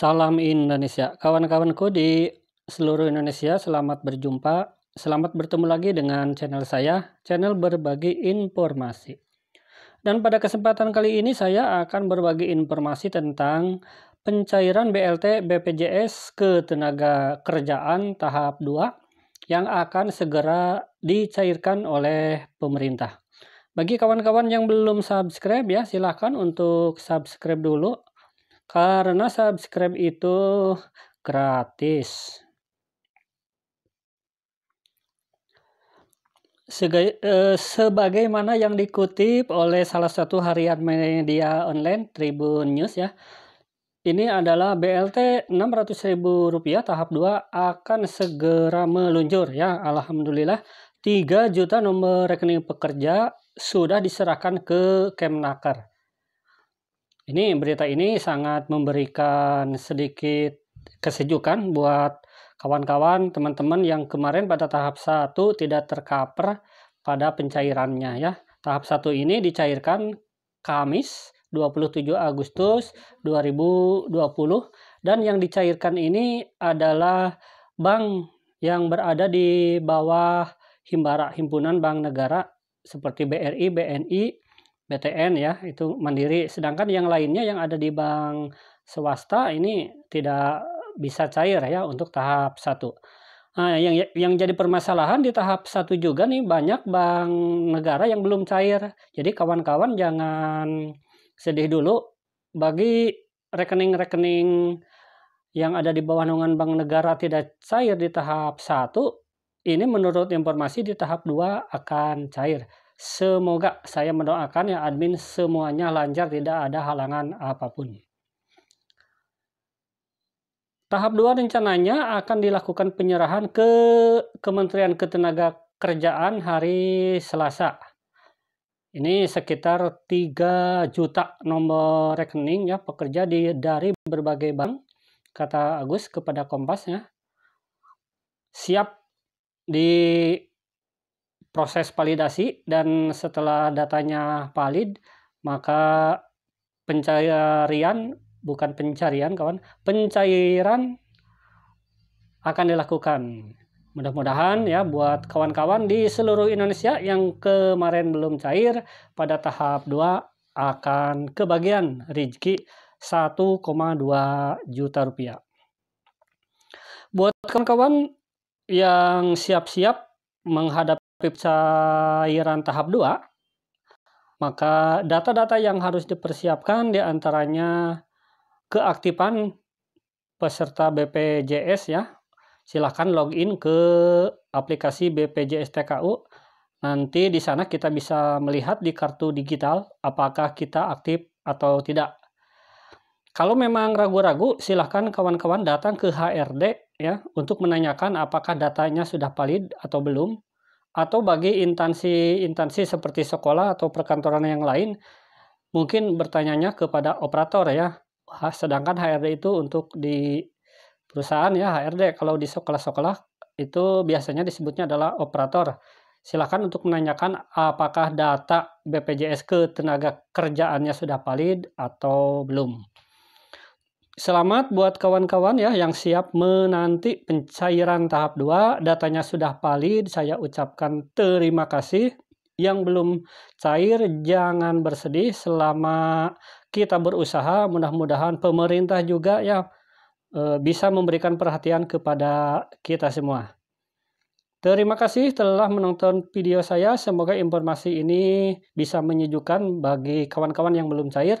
Salam Indonesia. Kawan-kawanku di seluruh Indonesia, selamat berjumpa. Selamat bertemu lagi dengan channel saya, channel berbagi informasi. Dan pada kesempatan kali ini saya akan berbagi informasi tentang pencairan BLT BPJS ke tenaga kerjaan tahap 2 yang akan segera dicairkan oleh pemerintah. Bagi kawan-kawan yang belum subscribe ya, silahkan untuk subscribe dulu karena subscribe itu gratis. Sebagai eh, sebagaimana yang dikutip oleh salah satu harian media online Tribun News ya. Ini adalah BLT rp rupiah tahap 2 akan segera meluncur ya. Alhamdulillah 3 juta nomor rekening pekerja sudah diserahkan ke Kemnaker. Ini berita ini sangat memberikan sedikit kesejukan buat kawan-kawan, teman-teman yang kemarin pada tahap 1 tidak tercover pada pencairannya ya. Tahap 1 ini dicairkan Kamis 27 Agustus 2020 dan yang dicairkan ini adalah bank yang berada di bawah Himbara Himpunan Bank Negara seperti BRI, BNI, BTN ya itu mandiri sedangkan yang lainnya yang ada di bank swasta ini tidak bisa cair ya untuk tahap satu. Nah, yang yang jadi permasalahan di tahap satu juga nih banyak bank negara yang belum cair. Jadi kawan-kawan jangan sedih dulu bagi rekening-rekening yang ada di bawah nungan bank negara tidak cair di tahap satu. Ini menurut informasi di tahap 2 akan cair. Semoga saya mendoakan ya admin semuanya lancar tidak ada halangan apapun. Tahap 2 rencananya akan dilakukan penyerahan ke Kementerian Ketenagakerjaan hari Selasa. Ini sekitar 3 juta nomor rekening ya pekerja di, dari berbagai bank, kata Agus kepada Kompas ya. Siap di proses validasi dan setelah datanya valid maka pencarian bukan pencarian kawan pencairan akan dilakukan mudah-mudahan ya buat kawan-kawan di seluruh Indonesia yang kemarin belum cair pada tahap 2 akan kebagian rezeki 1,2 juta rupiah buat kawan-kawan yang siap-siap menghadapi pip cairan tahap 2, maka data-data yang harus dipersiapkan diantaranya keaktifan peserta BPJS ya. Silahkan login ke aplikasi BPJS TKU. Nanti di sana kita bisa melihat di kartu digital apakah kita aktif atau tidak. Kalau memang ragu-ragu, silahkan kawan-kawan datang ke HRD ya untuk menanyakan apakah datanya sudah valid atau belum atau bagi instansi-instansi seperti sekolah atau perkantoran yang lain mungkin bertanyanya kepada operator ya sedangkan HRD itu untuk di perusahaan ya HRD kalau di sekolah-sekolah itu biasanya disebutnya adalah operator silakan untuk menanyakan apakah data BPJS ke tenaga kerjaannya sudah valid atau belum Selamat buat kawan-kawan ya yang siap menanti pencairan tahap 2. Datanya sudah valid, saya ucapkan terima kasih. Yang belum cair, jangan bersedih selama kita berusaha. Mudah-mudahan pemerintah juga ya eh, bisa memberikan perhatian kepada kita semua. Terima kasih telah menonton video saya. Semoga informasi ini bisa menyejukkan bagi kawan-kawan yang belum cair.